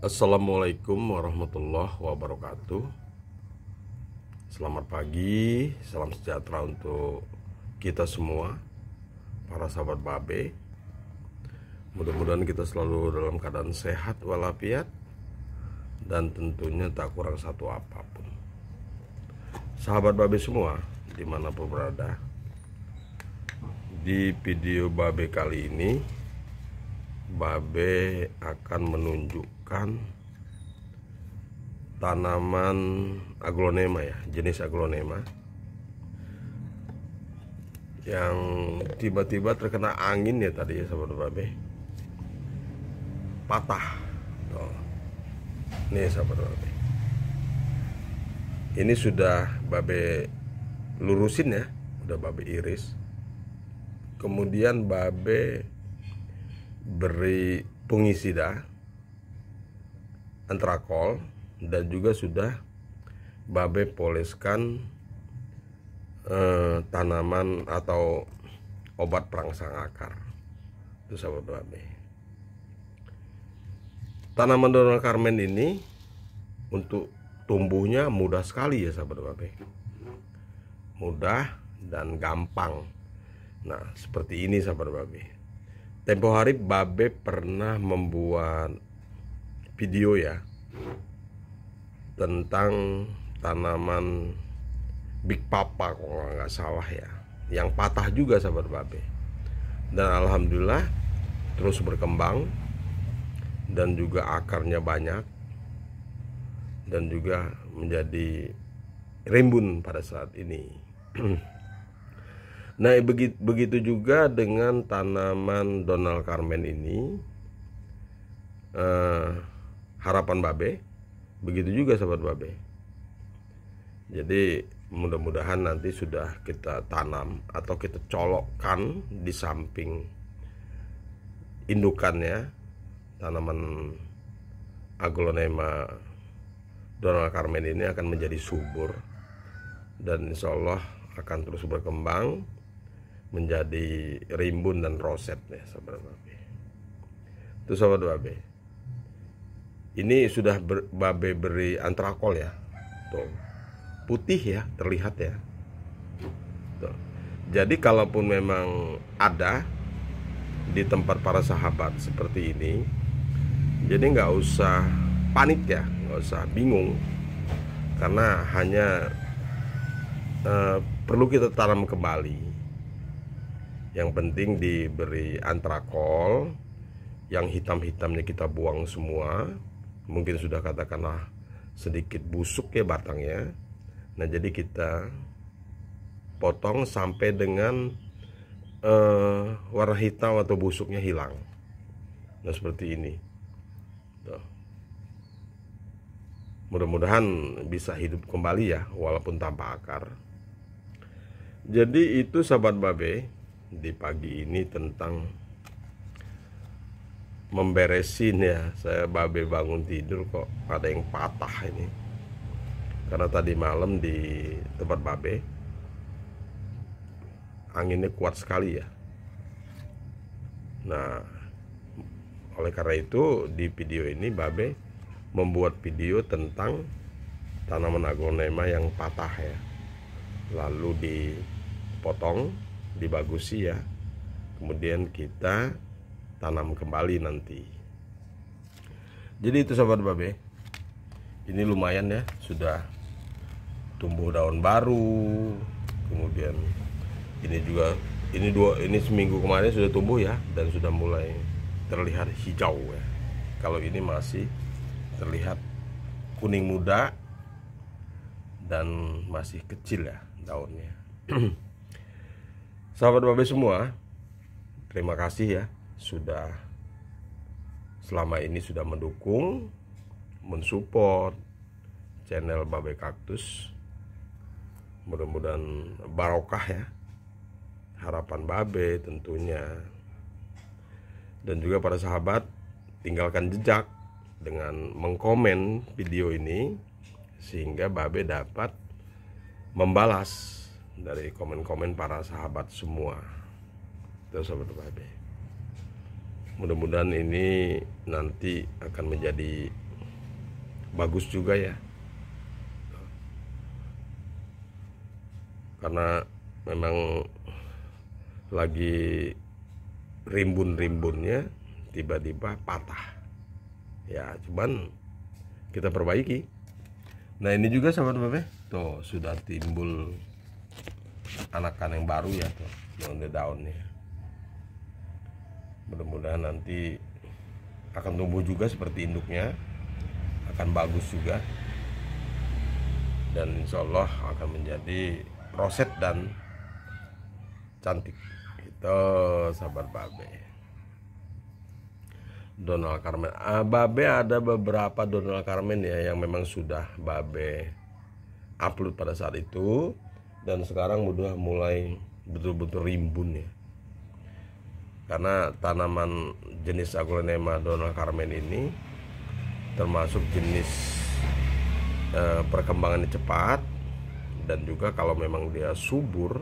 Assalamualaikum warahmatullahi wabarakatuh Selamat pagi, salam sejahtera untuk kita semua Para sahabat babe Mudah-mudahan kita selalu dalam keadaan sehat walafiat Dan tentunya tak kurang satu apapun Sahabat babe semua, dimanapun berada Di video babe kali ini Babe akan menunjuk menggunakan tanaman aglonema ya, jenis aglonema yang tiba-tiba terkena angin ya tadi ya sahabat babe patah Tuh. nih sahabat babe ini sudah babe lurusin ya udah babe iris kemudian babe beri fungisida antrakol dan juga sudah babe poleskan eh, tanaman atau obat perangsang akar itu sahabat babe tanaman donor Carmen ini untuk tumbuhnya mudah sekali ya sahabat babe mudah dan gampang nah seperti ini sahabat babe tempo hari babe pernah membuat video ya tentang tanaman Big Papa kalau nggak salah ya yang patah juga sahabat babe dan alhamdulillah terus berkembang dan juga akarnya banyak dan juga menjadi rimbun pada saat ini nah begitu, begitu juga dengan tanaman Donald Carmen ini uh, harapan babe begitu juga sahabat babe jadi mudah-mudahan nanti sudah kita tanam atau kita colokkan di samping indukannya tanaman aglonema Donald Carmen ini akan menjadi subur dan insya Allah akan terus berkembang menjadi rimbun dan roset ya sahabat babe itu sahabat babe ini sudah ber, babe beri antrakol ya tuh putih ya terlihat ya tuh. jadi kalaupun memang ada di tempat para sahabat seperti ini jadi nggak usah panik ya nggak usah bingung karena hanya uh, perlu kita tanam kembali yang penting diberi antrakol yang hitam-hitamnya kita buang semua mungkin sudah katakanlah sedikit busuk ya batangnya nah jadi kita potong sampai dengan uh, warna hitam atau busuknya hilang nah seperti ini mudah-mudahan bisa hidup kembali ya walaupun tanpa akar jadi itu sahabat babe di pagi ini tentang memberesin ya saya babe bangun tidur kok ada yang patah ini karena tadi malam di tempat babe anginnya kuat sekali ya nah oleh karena itu di video ini babe membuat video tentang tanaman agonema yang patah ya lalu dipotong dibagusi ya kemudian kita tanam kembali nanti jadi itu sobat babe ini lumayan ya sudah tumbuh daun baru kemudian ini juga ini dua ini seminggu kemarin sudah tumbuh ya dan sudah mulai terlihat hijau ya kalau ini masih terlihat kuning muda dan masih kecil ya daunnya sahabat babe semua terima kasih ya sudah selama ini sudah mendukung, mensupport channel Babe Kaktus. Mudah-mudahan barokah ya. Harapan Babe tentunya. Dan juga para sahabat tinggalkan jejak dengan mengkomen video ini sehingga Babe dapat membalas dari komen-komen para sahabat semua. Terus sahabat Babe mudah-mudahan ini nanti akan menjadi bagus juga ya karena memang lagi rimbun-rimbunnya tiba-tiba patah ya cuman kita perbaiki nah ini juga sahabat bebe ya. tuh sudah timbul anakan yang baru ya tuh daun-daunnya mudah-mudahan nanti akan tumbuh juga seperti induknya akan bagus juga dan insya Allah akan menjadi roset dan cantik itu sabar babe Donald Carmen ah, babe ada beberapa Donald Carmen ya yang memang sudah babe upload pada saat itu dan sekarang mudah mulai betul-betul rimbun ya karena tanaman jenis aglaonema dona carmen ini termasuk jenis e, perkembangannya cepat dan juga kalau memang dia subur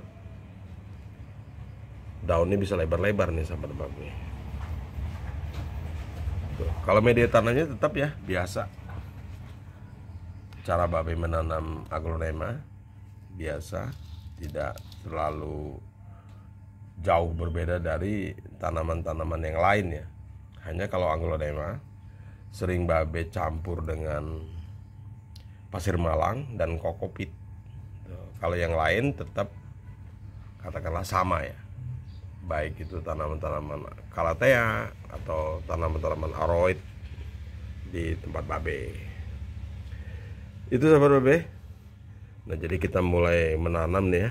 daunnya bisa lebar-lebar nih sahabat tebak kalau media tanahnya tetap ya biasa cara babi menanam aglonema biasa tidak terlalu jauh berbeda dari tanaman-tanaman yang lain ya hanya kalau anglodema sering babe campur dengan pasir malang dan kokopit kalau yang lain tetap katakanlah sama ya baik itu tanaman-tanaman kalatea atau tanaman-tanaman aroid di tempat babe itu sahabat babe nah jadi kita mulai menanam nih ya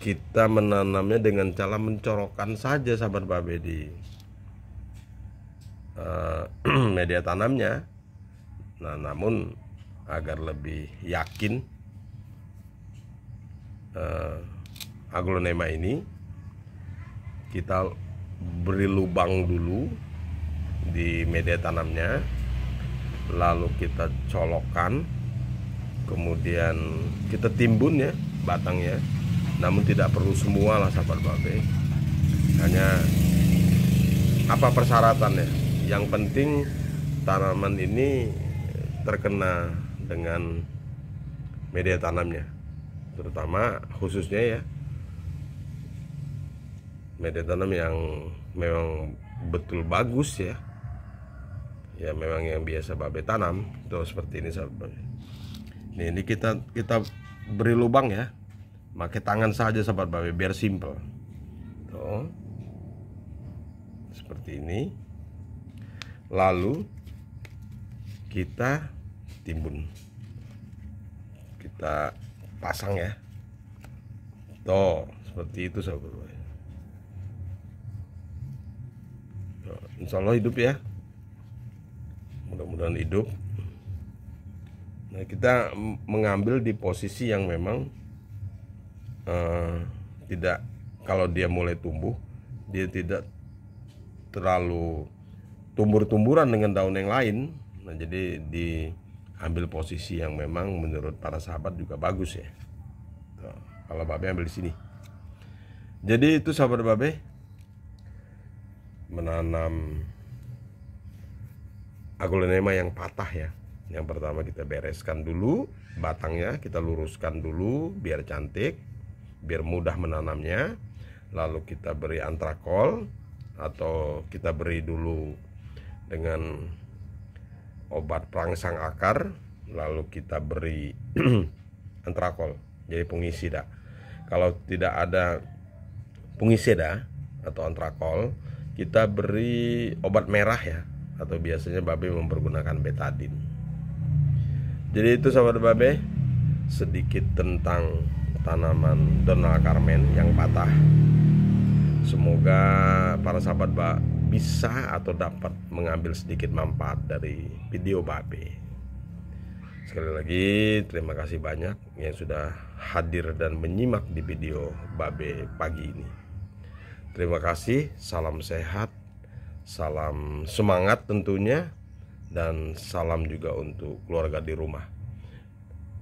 kita menanamnya dengan cara mencorokkan saja sahabat Pak Bedi uh, media tanamnya nah namun agar lebih yakin uh, aglonema ini kita beri lubang dulu di media tanamnya lalu kita colokkan kemudian kita timbun ya batangnya namun tidak perlu semua lah sahabat babe hanya apa persyaratannya yang penting tanaman ini terkena dengan media tanamnya terutama khususnya ya media tanam yang memang betul bagus ya ya memang yang biasa babe tanam itu seperti ini sahabat babe. ini kita kita beri lubang ya pakai tangan saja sahabat babe biar simple tuh seperti ini lalu kita timbun kita pasang ya tuh seperti itu sahabat babe insya Allah hidup ya mudah-mudahan hidup Nah, kita mengambil di posisi yang memang Eh, tidak kalau dia mulai tumbuh dia tidak terlalu tumbur-tumburan dengan daun yang lain nah jadi diambil posisi yang memang menurut para sahabat juga bagus ya nah, kalau babe ambil di sini jadi itu sahabat babe menanam aglonema yang patah ya yang pertama kita bereskan dulu batangnya kita luruskan dulu biar cantik biar mudah menanamnya lalu kita beri antrakol atau kita beri dulu dengan obat perangsang akar lalu kita beri antrakol jadi pengisi dah kalau tidak ada pengisi dah atau antrakol kita beri obat merah ya atau biasanya babe mempergunakan betadin jadi itu sahabat babe sedikit tentang tanaman Donald Carmen yang patah. Semoga para sahabat Mbak bisa atau dapat mengambil sedikit manfaat dari video Babe. Sekali lagi terima kasih banyak yang sudah hadir dan menyimak di video Babe pagi ini. Terima kasih, salam sehat, salam semangat tentunya dan salam juga untuk keluarga di rumah.